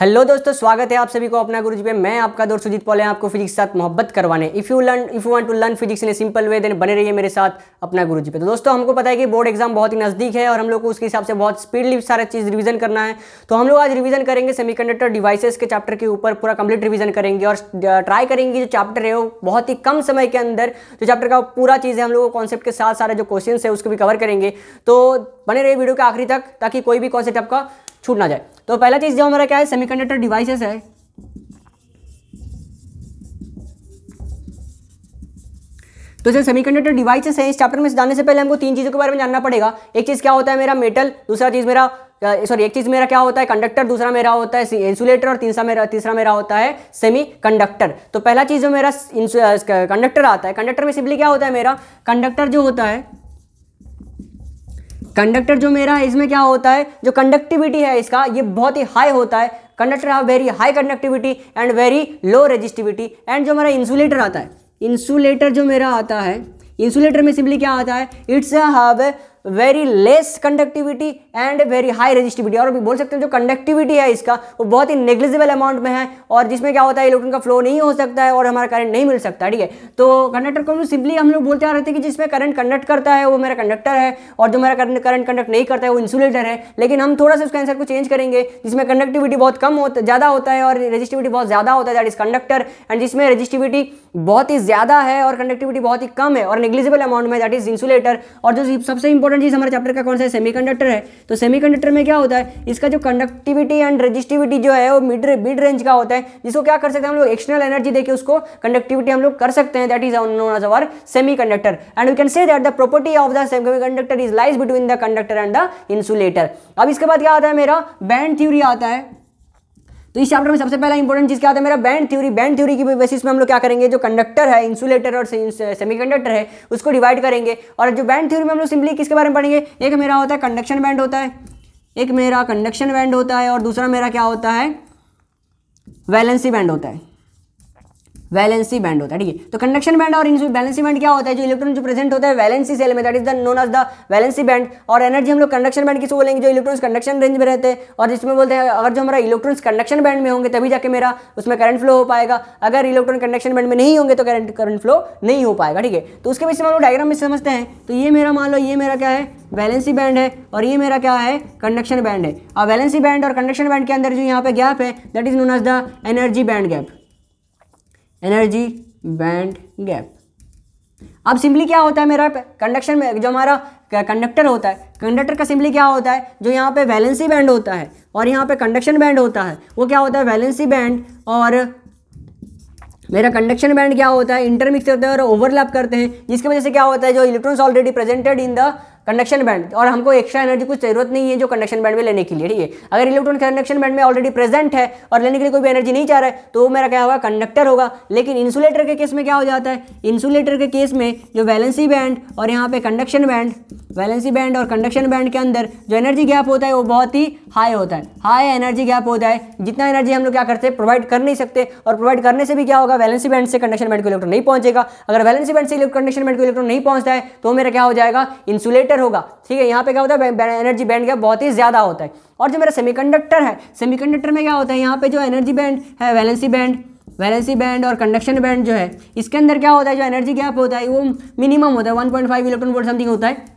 hello दोस्तों स्वागत है आप सभी को अपना गुरुजी पे मैं आपका दोस्त सुजीत पॉल है आपको फिजिक्स के साथ मोहब्बत करवाने if you learn if you want to learn physics in a simple way then बने रहिए मेरे साथ अपना गुरुजी पे तो दोस्तों हमको पता है कि बोर्ड एग्जाम बहुत ही नज़दीक है और हम लोग को उसके हिसाब से बहुत स्पीडली सारा चीज़ रिविजन करना है तो हम लोग आज रिविजन करेंगे सेमी डिवाइसेस के चैप्टर के ऊपर पूरा कंप्लीट रिविजन करेंगे और ट्राई करेंगे जो चैप्टर है वो बहुत ही कम समय के अंदर जो चैप्टर का पूरा चीज़ है हम लोग कॉन्सेप्ट के साथ सारे जो क्वेश्चन है उसको भी कवर करेंगे तो बने रहिए वीडियो के आखिरी तक ताकि कोई भी कॉन्सेप्ट आपका छूट ना जाए तो पहला चीज़ जो हमारा क्या है कंडक्टर डिवाइसेस है तो जैसे सेमीकंडक्टर डिवाइसेस हैं इस चैप्टर में जाने से पहले हमको तीन चीज़ों के बारे में जानना पड़ेगा एक चीज़ क्या होता है मेरा मेटल दूसरा चीज़ मेरा सॉरी एक चीज़ मेरा क्या होता है कंडक्टर दूसरा मेरा होता है इंसुलेटर और तीसरा मेरा तीसरा मेरा होता है सेमी कंडक्टर तो पहला चीज़ जो मेरा कंडक्टर आता है कंडक्टर में सिंपली क्या होता है मेरा कंडक्टर जो होता है कंडक्टर जो मेरा है इसमें क्या होता है जो कंडक्टिविटी है इसका ये बहुत ही हाई होता है conductor have very high conductivity and very low resistivity and जो हमारा इंसुलेटर आता है इंसुलेटर जो मेरा आता है इंसुलेटर में सिंपली क्या आता है it's have very less conductivity and very high resistivity और भी बोल सकते हैं जो कंडक्टिविटी है इसका वो बहुत ही नेग्लिजिबल अमाउंट में है और जिसमें क्या होता है इलेक्ट्रॉन का फ्लो नहीं हो सकता है और हमारा करंट नहीं मिल सकता ठीक है तो कंडक्टर को सिंपली हम लोग बोलते आ रहे थे कि जिसमें करंट कंडक्ट करता है वो मेरा कंडक्टर है और जो मेरा करंट कंडक्ट नहीं करता है वो इंसुलेटर है लेकिन हम थोड़ा सा उसका आंसर को चेंज करेंगे जिसमें कंडक्टिविटी बहुत कम होता ज़्यादा होता है और रजिस्टिविटी बहुत ज़्यादा होता है दैट इज कंडक्टर एंड जिसमें रजिस्टिविटी बहुत ही ज़्यादा है और कंडक्टिविटी बहुत ही कम है और नेग्लिजिबल अमाउंट में दैट इज इंसुलेटर और जो सबसे इंपॉर्टेंट इंपॉर्टेंट चीज़ हमारे चैप्टर का कौन सा है सेमीकंडक्टर है तो सेमीकंडक्टर में क्या होता है इसका जो कंडक्टिविटी एंड रजिस्टिविटी जो है वो मिड मिड रेंज का होता है जिसको क्या कर सकते हैं हम लोग एक्सटर्नल एनर्जी देकर उसको कंडक्टिविटी हम लोग कर सकते हैं that is known as our semi and we can say that the property of the semi is lies between the conductor and the insulator अब इसके बाद क्या आता है मेरा बैंड थ्यूरी आता है तो इस चैप्टर में सबसे पहला इंपॉर्टेंट चीज़ क्या आता है मेरा बैंड थ्योरी बैंड थ्योरी की बेसिस में हम लोग क्या करेंगे जो कंडक्टर है इंसुलेटर और सेमीकंडक्टर है उसको डिवाइड करेंगे और जो बैंड थ्योरी में हम लोग सिंपली किसके बारे में पढ़ेंगे एक मेरा होता है कंडक्शन बैंड होता है एक मेरा कंडक्शन बैंड होता है और दूसरा मेरा क्या होता है वैलेंसी बैंड होता है वैलेंसी बैंड होता है ठीक है तो कंडक्शन बैंड और बैलेंसी बैंड क्या होता है जो इलेक्ट्रॉन जो प्रेजेंट होता है वैलेंसी सेल में that is the known as the valency band और एनर्जी हम लोग कंडक्शन बैंड किसको बोलेंगे जो इलेक्ट्रॉन्स कंडक्शन रेंज में रहते हैं और जिसमें बोलते हैं अगर जो हमारा इलेक्ट्रॉन्स कंडक्शन बैंड में होंगे तभी जाके मेरा उसमें करंट फ्लो हो पाएगा अगर इलेक्ट्रॉन कंडक्शन बैंड में नहीं होंगे तो करंट करंट फ्लो नहीं हो पाएगा ठीक है तो उसके बीच में हम लोग डायग्राम में समझते हैं तो ये मेरा मान लो ये मेरा क्या है वैलेंसी बैंड है और ये मेरा क्या है कंडक्शन बैंड है और वैलेंसी बैंड और कंडक्शन बैंड के अंदर जो यहाँ पे गैप है that is known as the energy band gap energy band gap अब सिंपली क्या होता है मेरा कंडक्शन में जो हमारा कंडक्टर होता है कंडक्टर का सिंपली क्या होता है जो यहाँ पे वैलेंसी बैंड होता है और यहाँ पे कंडक्शन बैंड होता है वो क्या होता है वैलेंसी बैंड और मेरा कंडक्शन बैंड क्या होता है इंटरमिक्स होता है और ओवरलैप करते हैं जिसकी वजह से क्या होता है जो electrons already presented in the conduction band और हमको एक्स्ट्रा एनर्जी कुछ जरूरत नहीं है जो कंडक्शन बैंड में लेने के लिए ठीक है अगर इलेक्ट्रॉन कंडक्शन बैंड में ऑलरेडी प्रेजेंट है और लेने के लिए कोई भी एनर्जी नहीं चाह रहा है तो वो मेरा क्या होगा कंडक्टर होगा लेकिन इंसुलेटर के केस में क्या हो जाता है इंसुलेटर के केस में जो वैलेंसी बैंड और यहाँ पे कंडक्शन बैंड वैलेंसी बैंड और कंडक्शन बैंड के अंदर जो एनर्जी गैप होता है वो बहुत ही हाई होता है हाई एनर्जी गैप होता है जितना एनर्जी हम लोग क्या करते हैं प्रोवाइड कर नहीं सकते और प्रोवाइड करने से भी क्या होगा वैलेंसी बैंड से कंडक्शन बैंड को इलेक्ट्रॉन नहीं पहुंचेगा अगर वैलेंसी बैंड से कंडक्शन बैंड को इलेक्ट्रॉन नहीं पहुंचता है तो मेरा क्या हो जाएगा इंसुलेटर बेटर होगा ठीक है यहाँ पे क्या होता है एनर्जी बैंड गैप बहुत ही ज़्यादा होता है और जो मेरा सेमीकंडक्टर है सेमीकंडक्टर में क्या होता है यहाँ पे जो एनर्जी बैंड है वैलेंसी बैंड वैलेंसी बैंड और कंडक्शन बैंड जो है इसके अंदर क्या होता है जो एनर्जी गैप होता है वो मिनिमम होता है 1.5 इलेक्ट्रॉन वोल्ट समथिंग होता है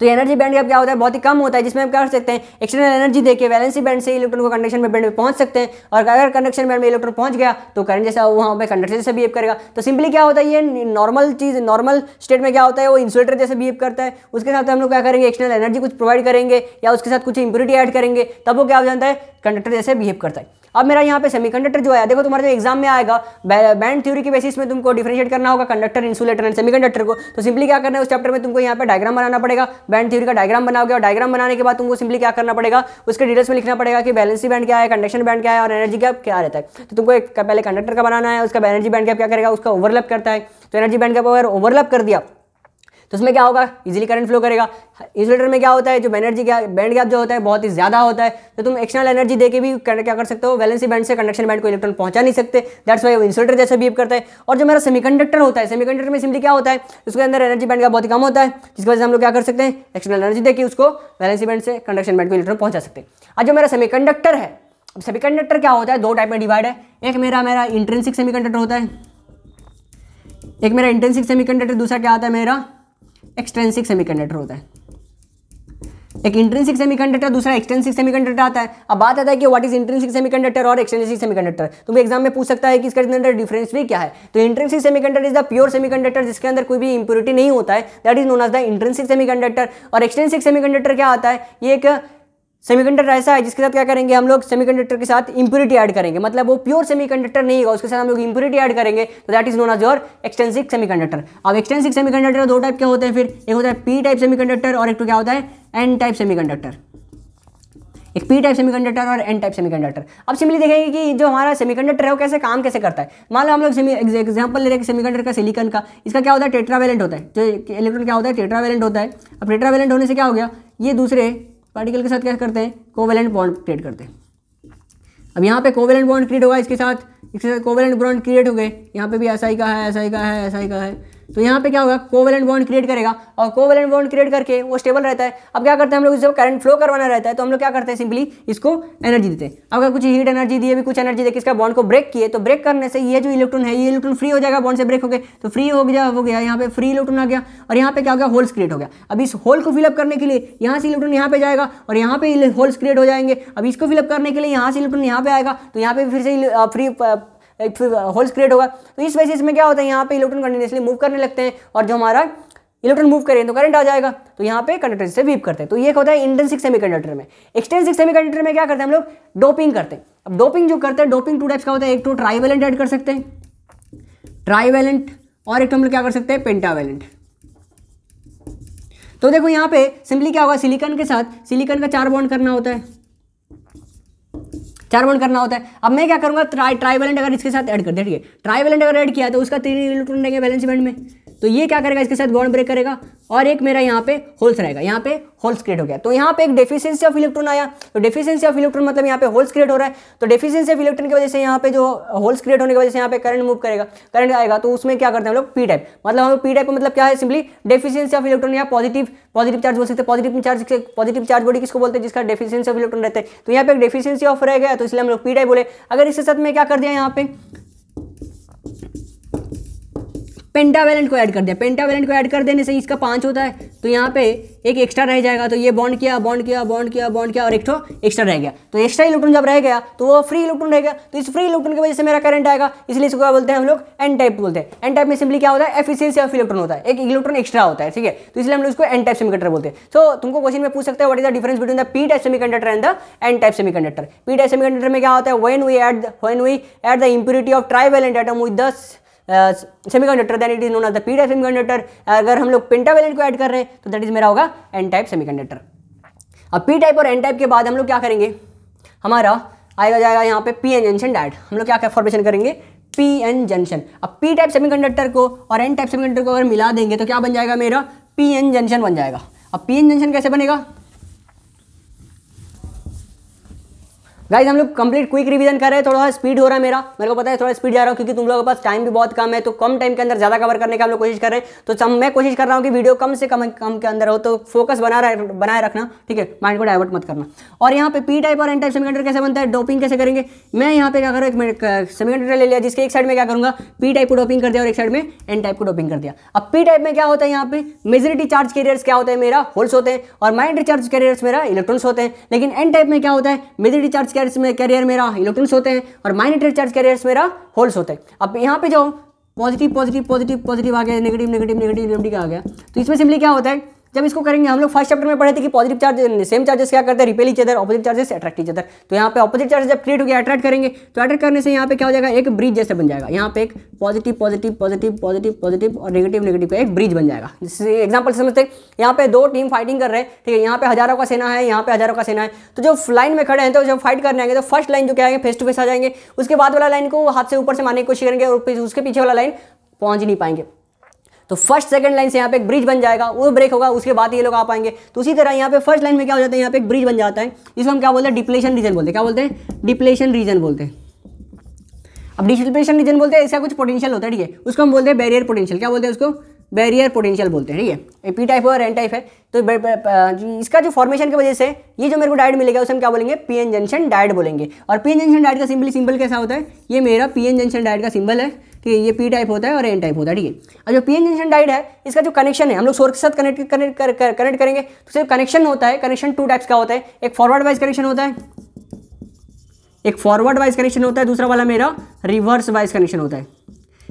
तो एनर्जी बैंड गैप क्या होता है बहुत ही कम होता है जिसमें हम क्या कर सकते हैं एक्सटर्नल एनर्जी देकर वैलेंसी बैंड से इलेक्ट्रॉन को कंडक्शन बैंड में पहुंच सकते हैं और अगर कंडक्शन बैंड में इलेक्ट्रॉन पहुंच गया तो करंट जैसा वहाँ पर कंडक्टर जैसे बिहेव करेगा तो सिंपली क्या होता है ये नॉर्मल चीज़ नॉर्मल स्टेट में क्या होता है वो इंसुलेटर जैसे बिहेव करता है उसके साथ हम लोग क्या करेंगे एक्सटर्नल एनर्जी कुछ प्रोवाइड करेंगे या उसके साथ कुछ इंप्यूरिटी ऐड करेंगे तब वो क्या हो जाता है कंडक्टर जैसे बिहेव करता है अब मेरा यहाँ पे सेमीकंडक्टर जो आया देखो तुम्हारे जो एग्जाम में आएगा बैंड थ्योरी की बेसिस में तुमको डिफ्रेंशिएट करना होगा कंडक्टर इंसुलेटर एंड सेमीकंडक्टर को तो सिंपली क्या करना है उस चैप्टर में तुमको यहाँ पे डायग्राम बनाना पड़ेगा बैंड थ्योरी का डायग्राम बनाओगे और डायग्राम बनाने के बाद तुमको सिंपली क्या करना पड़ेगा उसके डिटेल्स में लिखना पड़ेगा कि बैलेंसी बैंड क्या है कंडक्शन बैंड क्या है और एनर्जी गैप क्या रहता है तो तुमको एक पहले कंडक्टर का बनाना है उसका एनर्जी बैंड गैप क्या करेगा उसका ओवरलैप करता है तो एनर्जी बैंड गैप अगर ओवरलैप कर दिया तो उसमें क्या होगा इजिली करंट फ्लो करेगा इंसुलेटर में क्या होता है जो एनर्जी बैंड गैप जो होता है बहुत ही ज़्यादा होता है तो तुम एक्सटर्नल एनर्जी देकर भी क्या कर सकते हो वैलेंसी बैंड से कंडक्शन बैंड को इलेक्ट्रॉन पहुंचा नहीं सकते दैट्स वाई इंसुलेटर जैसे बिहेव करता है और जो मेरा कंडक्टर होता है कंडक्टर में सिंपली क्या होता है उसके अंदर एनर्जी बैंड का बहुत ही कम होता है जिसकी वजह से हम लोग क्या कर सकते हैं एक्सटर्नल एनर्जी देकर उसको वैलेंसी बैंड से कंडक्शन बैंड को इलेक्ट्रॉन पहुंचा सकते हैं आज जो मेरा कंडक्टर है अब कंडक्टर क्या होता है दो टाइप में डिवाइड है एक मेरा मेरा सेमी कंडक्टर होता है एक मेरा इंटेंसिक सेमीकंडक्टर दूसरा क्या आता है मेरा एक्सट्रेंसिक सेमीकंडक्टर होता है एक इंट्रेंसिक सेमीकंडक्टर दूसरा एक्सटेंसिक सेमीकंडक्टर आता है अब बात आता है कि व्हाट इज इंट्रेंसिक सेमीकंडक्टर और एक्सटेंसिक सेमीकंडक्टर तो भी एग्जाम में पूछ सकता है कि इसके अंदर डिफरेंस भी क्या है तो intrinsic semiconductor is the pure semiconductor जिसके अंदर कोई भी इंप्योरिटी नहीं होता है that is known as the intrinsic semiconductor और एक्सटेंसिक सेमीकंडक्टर क्या आता है ये एक सेमीकंडक्टर ऐसा है जिसके साथ क्या करेंगे हम लोग सेमीकंडक्टर के साथ इंप्यूरिटी ऐड करेंगे मतलब वो प्योर सेमीकंडक्टर नहीं होगा उसके साथ हम लोग इंप्यूरिटी ऐड करेंगे तो that is known as your extensive semiconductor अब एक्सटेंसिव सेमीकंडक्टर दो टाइप के होते हैं फिर एक होता है पी टाइप सेमीकंडक्टर और एक तो क्या होता है एन टाइप सेमीकंडक्टर एक पी टाइप सेमीकंडक्टर और एन टाइप सेमीकंडक्टर अब सिंपली देखेंगे कि जो हमारा सेमीकंडक्टर है वो कैसे काम कैसे करता है मान लो हम लोग एग्जांपल ले रहे हैं सेमीकंडक्टर का सिलिकॉन का इसका क्या होता है टेट्रावेलेंट होता है जो इलेक्ट्रॉन क्या होता है टेट्रावेलेंट होता है अब टेट्रावेलेंट होने से क्या हो गया ये दूसरे पार्टिकल के साथ क्या करते हैं कोवेलेंट बॉन्ड क्रिएट करते हैं अब यहाँ पे कोवेलेंट बॉन्ड क्रिएट होगा इसके साथ इसके साथ कोवेलेंट बॉन्ड क्रिएट हो गए यहाँ पे भी ऐसा ही का है ऐसा ही का है ऐसा ही का है तो यहाँ पे क्या होगा कोवेलेंट बॉन्ड क्रिएट करेगा और कोवेलेंट बॉन्ड क्रिएट करके वो स्टेबल रहता है अब क्या करते हैं हम लोग जब करंट फ्लो करवाना रहता है तो हम लोग क्या करते हैं सिंपली इसको एनर्जी देते हैं अगर कुछ हीट एनर्जी दिए अभी कुछ एनर्जी देकर इसका बॉन्ड को ब्रेक किए तो ब्रेक करने से ये जो इलेक्ट्रॉन है ये इलेक्ट्रॉन फ्री हो जाएगा बॉन्ड से ब्रेक हो गए तो फ्री हो गया हो गया यहाँ पे फ्री इलेक्ट्रॉन आ गया और यहाँ पे क्या हो गया होल्स क्रिएट हो गया अब इस होल को फिलअप करने के लिए यहाँ से इलेक्ट्रॉन यहाँ पे जाएगा और यहाँ पे होल्स क्रिएट हो जाएंगे अब इसको फिलअप करने के लिए यहाँ से इलेक्ट्रॉन यहाँ पे आएगा तो यहाँ पे फिर से फ्री एक होल्स क्रिएट होगा तो इस वजह इसमें क्या होता है यहाँ पे इलेक्ट्रॉन कंटिन्यूसली मूव करने लगते हैं और जो हमारा इलेक्ट्रॉन मूव करें तो करंट आ जाएगा तो यहाँ पे कंडक्टर से वीप करते हैं तो ये होता है इंटेंसिक सेमीकंडक्टर में एक्सटेंसिक सेमीकंडक्टर में क्या करते हैं हम लोग डोपिंग करते हैं अब डोपिंग जो करते हैं डोपिंग टू टाइप्स का होता है एक तो ट्राईवेलेंट ऐड कर सकते हैं ट्राईवेलेंट और एक तो हम लोग क्या कर सकते हैं पेंटावेलेंट तो देखो यहाँ पे सिंपली क्या होगा सिलिकॉन के साथ सिलिकॉन का चार बॉन्ड करना होता है चार बॉन्ड करना होता है अब मैं क्या करूंगा ट्राई ट्राइवेलेंट अगर इसके साथ ऐड कर दिया ठीक है ट्राइवेलेंट अगर ऐड किया तो उसका तीन इलेक्ट्रॉन रहेंगे बैलेंस बैंड में तो ये क्या करेगा इसके साथ बॉन्ड ब्रेक करेगा और एक मेरा यहाँ पे होल्स रहेगा यहाँ पे होल्स क्रिएट हो गया तो यहाँ पे एक डेफिशिएंसी ऑफ इलेक्ट्रॉन आया तो डेफिशिएंसी ऑफ इलेक्ट्रॉन मतलब यहाँ पे होल्स क्रिएट हो रहा है तो डेफिशिएंसी ऑफ इलेक्ट्रॉन की वजह से यहाँ पे जो होल्स क्रिएट होने की वजह से यहाँ पे करंट मूव करेगा करंट आएगा तो उसमें क्या करते हैं हम लोग पी टाइप मतलब हम पी टाइप मतलब क्या है सिंपली डेफिशिएंसी ऑफ इलेक्ट्रॉन या पॉजिटिव पॉजिटिव चार्ज बोल सकते positive charge positive charge body किसको बोलते हैं जिसका डेफिशिएंसी ऑफ इलेक्ट्रॉन रहता है तो यहाँ पे एक डेफिशिएंसी ऑफ रह गया तो इसलिए हम लोग पी टाइप बोले अगर इसके साथ में क्या कर दिया यहाँ पे पेंटावेलेंट को ऐड कर दिया पेंटावेलेंट को ऐड कर देने से इसका पाँच होता है तो यहाँ पे एक एक्स्ट्रा रह जाएगा तो ये बॉन्ड किया बॉन्ड किया बॉन्ड किया बॉन्ड किया और एक एक्स्ट्रा रह गया तो एक्स्ट्रा इलेक्ट्रॉन जब रह गया तो वो फ्री इलेक्ट्रॉन रह गया तो इस फ्री इलेक्ट्रॉन की वजह से मेरा करंट आएगा इसलिए इसको क्या बोलते हैं हम लोग एन टाइप बोलते हैं एन टाइप में सिंपली क्या होता है एफिशियंसी ऑफ इलेक्ट्रॉन होता है एक इलेक्ट्रॉन एक्स्ट्रा होता है ठीक है तो इसलिए हम लोग इसको एन टाइप सेमीकंडक्टर बोलते हैं सो तुमको क्वेश्चन में पूछ सकते हैं what is the difference between the P type conductor and the N type semiconductor P type conductor में क्या होता है when we add when we add the impurity of trivalent atom with the semiconductor then it is known as the P type semiconductor अगर हम लोग pentavalent को add कर रहे हैं तो दैट इज मेरा होगा एन टाइप सेमी कंडक्टर अब पी टाइप और एन टाइप के बाद हम लोग क्या करेंगे हमारा आएगा जाएगा यहाँ पे पी एन जंक्शन डायट हम लोग क्या फॉर्मेशन करेंगे पी एन जंक्शन अब पी टाइप सेमीकंडक्टर को और एन टाइप सेमीकंडक्टर को अगर मिला देंगे तो क्या बन जाएगा मेरा पी एन जंक्शन बन जाएगा अब पी एन जंक्शन कैसे बनेगा गाइज हम लोग कंप्लीट क्विक रिवीजन कर रहे हैं थोड़ा स्पीड हो रहा है मेरा मेरे को पता है थोड़ा स्पीड जा रहा हूँ क्योंकि तुम लोगों के पास टाइम भी बहुत कम है तो कम टाइम के अंदर ज़्यादा कवर करने का हम लोग कोशिश कर रहे हैं तो मैं कोशिश कर रहा हूँ कि वीडियो कम से कम कम के अंदर हो तो फोकस बना बनाए रखना ठीक है माइंड को डाइवर्ट मत करना और यहाँ पे पी टाइप और एन टाइप सेमीकंडक्टर कैसे बनता है डोपिंग कैसे करेंगे मैं यहाँ पे क्या करूँ एक हूँ सेमीकंडक्टर ले लिया जिसके एक साइड में क्या करूँगा पी टाइप को डोपिंग कर दिया और एक साइड में एन टाइप को डोपिंग कर दिया अब पी टाइप में क्या होता है यहाँ पे मेजोरिटी चार्ज कैरियर्स क्या होता है मेरा होल्स होते हैं और माइंड चार्ज कैरियर्स मेरा इलेक्ट्रॉन्स होते हैं लेकिन एन टाइप में क्या होता है मेजोरिटी चार्ज चार्ज में कैरियर मेरा इलेक्ट्रॉन्स होते हैं और माइनेटरी चार्ज कैरियर मेरा होल्स होते हैं अब यहाँ पे जो पॉजिटिव पॉजिटिव पॉजिटिव पॉजिटिव आ गया नेगेटिव नेगेटिव नेगेटिव नेगेटिव आ गया तो इसमें सिंपली क्या होता है जब इसको करेंगे हम लोग फर्स्ट चैप्टर में पढ़े थे कि पॉजिटिव चार्ज सेम चार्जेस क्या करते हैं repel each other opposite charges attract each other तो यहाँ पे ऑपोजिट चार्ज जब क्रिएट हो गया अट्रैक्ट करेंगे तो अट्रैक्ट करने से यहाँ पे क्या हो जाएगा एक ब्रिज जैसे बन जाएगा यहाँ पे एक positive positive positive positive positive और नेगेटिव नेगेटिव का एक ब्रिज बन जाएगा जिससे एग्जाम्पल समझते हैं यहाँ पे दो टीम फाइटिंग कर रहे हैं ठीक है यहाँ पे हजारों का सेना है यहाँ पे हजारों का सेना है तो जो लाइन में खड़े हैं तो जब फाइट करने आएंगे तो फर्स्ट लाइन जो क्या आएंगे फेस टू फेस आ जाएंगे उसके बाद वाला लाइन को हाथ से ऊपर से मारने की कोशिश करेंगे और उसके पीछे वाला लाइन पहुंच नहीं पाएंगे तो फर्स्ट सेकंड लाइन से यहाँ पे एक ब्रिज बन जाएगा वो ब्रेक होगा उसके बाद ये लोग आ पाएंगे तो उसी तरह यहाँ पे फर्स्ट लाइन में क्या हो जाता है यहाँ पे एक ब्रिज बन जाता है इसको हम क्या बोलते हैं डिप्लेशन रीजन बोलते हैं क्या बोलते हैं डिप्लेशन रीजन बोलते हैं अब डिप्लेशन रीजन बोलते हैं ऐसा कुछ पोटेंशियल होता है ठीक है उसको हम बोलते हैं बैरियर पोटेंशियल क्या बोलते हैं उसको बैरियर पोटेंशियल बोलते हैं ठीक है पी टाइप है और एन टाइप है तो इसका जो फॉर्मेशन की वजह से ये जो मेरे को डाइट मिलेगा उसे हम क्या बोलेंगे पी एन जंक्शन डाइट बोलेंगे और पी एन जंक्शन डाइट का सिंबल सिंबल कैसा होता है ये मेरा पी एन जंक्शन डाइट का सिंबल है ठीक है ये पी टाइप होता है और एन टाइप होता है ठीक है और जो पी एन जंक्शन डाइड है इसका जो कनेक्शन है हम लोग सोर्स के साथ कनेक्ट कनेक्ट कर, कर, कनेक्ट करेंगे तो सिर्फ कनेक्शन होता है कनेक्शन टू टाइप्स का होता है एक फॉरवर्ड वाइज कनेक्शन होता है एक फॉरवर्ड वाइज कनेक्शन होता है दूसरा वाला मेरा रिवर्स वाइज कनेक्शन होता है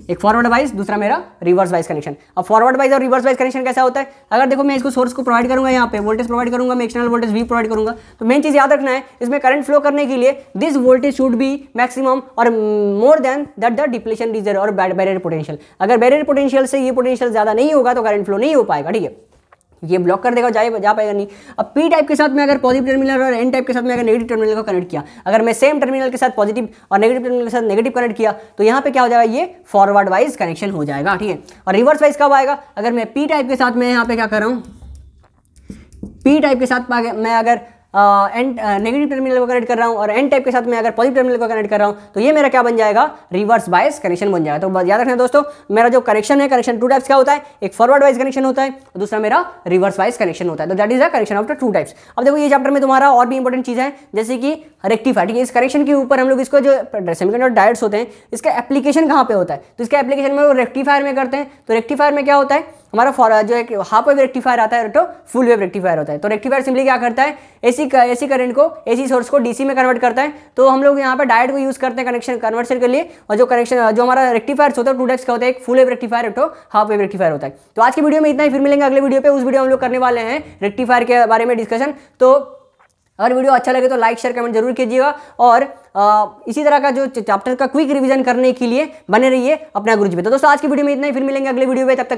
एक फॉरवर्ड वाइज दूसरा मेरा रिवर्स वाइज कनेक्शन अब फॉरवर्ड वाइज और रिवर्स वाइज कनेक्शन कैसा होता है अगर देखो मैं इसको सोर्स को प्रोवाइड करूंगा यहाँ पे वोल्टेज प्रोवाइड करूंगा मैं एक्सटर्नल वोल्टेज भी प्रोवाइड करूंगा तो मेन चीज़ याद रखना है इसमें करंट फ्लो करने के लिए this voltage should be maximum और more than that the depletion region और बैरियर पोटेंशियल अगर बैरियर पोटेंशियल से ये पोटेंशियल ज़्यादा नहीं होगा तो करंट फ्लो नहीं हो पाएगा ठीक है ये ब्लॉक कर देगा जाए जा पाएगा नहीं अब पी टाइप के साथ में अगर पॉजिटिव टर्मिनल और एन टाइप के साथ में अगर नेगेटिव टर्मिनल को कनेक्ट किया अगर मैं सेम टर्मिनल के साथ पॉजिटिव और नेगेटिव टर्मिनल के साथ नेगेटिव कनेक्ट किया तो यहाँ पे क्या हो जाएगा ये फॉरवर्ड वाइज कनेक्शन हो जाएगा ठीक है और रिवर्स वाइज कब आएगा अगर मैं पी टाइप के साथ में यहाँ पे क्या कर रहा हूँ पी टाइप के साथ मैं अगर एंड नेगेटिव टर्मिनल को कनेक्ट कर रहा हूँ और एन टाइप के साथ मैं अगर पॉजिटिव टर्मिनल को कनेक्ट कर रहा हूँ तो ये मेरा क्या बन जाएगा रिवर्स बायस कनेक्शन बन जाएगा तो याद रखना दोस्तों मेरा जो कनेक्शन है कनेक्शन टू टाइप्स का होता है एक फॉरवर्ड वाइज कनेक्शन होता है और दूसरा मेरा रिवर्स वाइज कनेक्शन होता है तो that is a connection of two types अब देखो ये चैप्टर में तुम्हारा और भी इंपॉर्टेंट चीज़ है जैसे कि रेक्टिफाई ठीक है इस कनेक्शन के ऊपर हम लोग इसको जो सेमिकंडक्टर डायट्स होते हैं इसका एप्लीकेशन कहाँ पे होता है तो इसका एप्लीकेशन में वो रेक्टिफायर में करते हैं तो रेक्टिफायर में क्या होता है हमारा फॉर जो एक हाफ वेव रेक्टिफायर आता है तो फुल वेव रेक्टिफायर होता है तो रेक्टिफायर सिंपली क्या करता है एसी एसी करंट को एसी सोर्स को डीसी में कन्वर्ट करता है तो हम लोग यहाँ पर डायरेक्ट को यूज़ करते हैं कनेक्शन कन्वर्सन के लिए और जो कनेक्शन जो हमारा रेक्टिफायर होता है टू डेक्स का होता है एक फुल वेव रेक्टिफायर तो हाफ वेव रेक्टिफायर होता है तो आज की वीडियो में इतना ही फिर मिलेंगे अगले वीडियो पर उस वीडियो हम लोग करने वाले हैं रेक्टिफायर के बारे में डिस्कशन तो अगर वीडियो अच्छा लगे तो लाइक शेयर कमेंट जरूर कीजिएगा और आ, इसी तरह का जो चैप्टर का क्विक रिवीजन करने के लिए बने रहिए अपना गुरुजी पे तो दोस्तों आज की वीडियो में इतना ही फिर मिलेंगे अगले वीडियो में तब तक